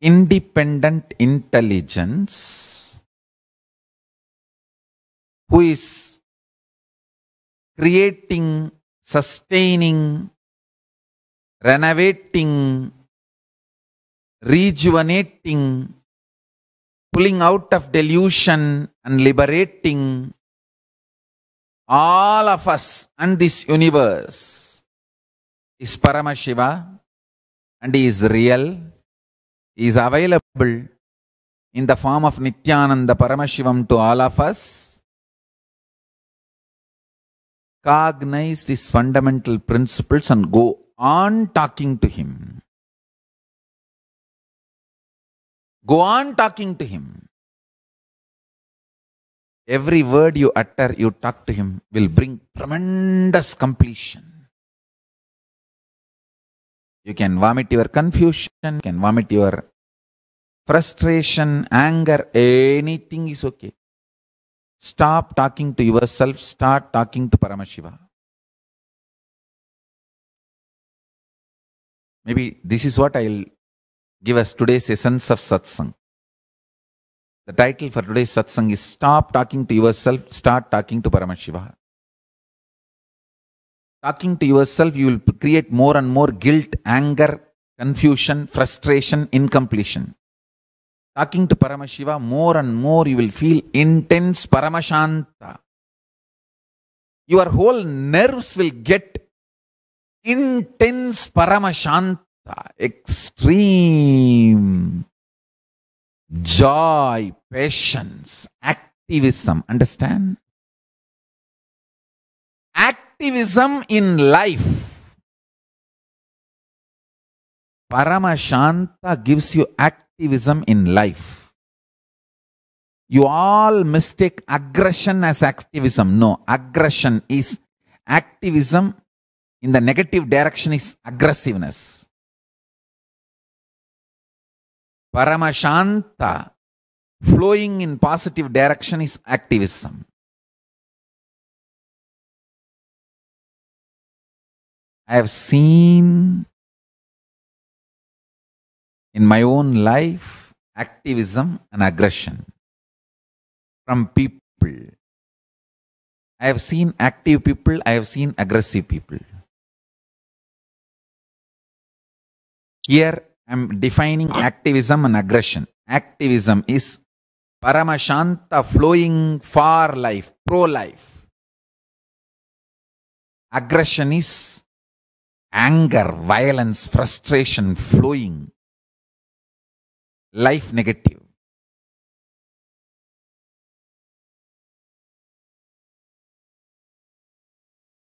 independent intelligence who is creating, sustaining, renovating, rejuvenating, pulling out of delusion and liberating all of us and this universe is Paramashiva and he is real is available in the form of Nityananda Paramashivam to all of us. Cognize these fundamental principles and go on talking to Him. Go on talking to Him. Every word you utter, you talk to Him, will bring tremendous completion. You can vomit your confusion, you can vomit your frustration, anger, anything is okay. Stop talking to yourself, start talking to Paramashiva. Maybe this is what I'll give us today's essence of satsang. The title for today's satsang is Stop Talking to Yourself, Start Talking to Paramashiva. talking to yourself, you will create more and more guilt, anger, confusion, frustration, incompletion. Talking to Paramashiva, more and more you will feel intense Paramashanta. Your whole nerves will get intense Paramashanta, extreme joy, patience, activism. Understand? activism in life. Paramashanta gives you activism in life. You all mistake aggression as activism. No, aggression is activism in the negative direction is aggressiveness. Paramashanta flowing in positive direction is activism. I have seen in my own life activism and aggression from people. I have seen active people, I have seen aggressive people. Here I'm defining activism and aggression. Activism is Paramashanta flowing far life, pro life. Aggression is anger, violence, frustration flowing, life negative.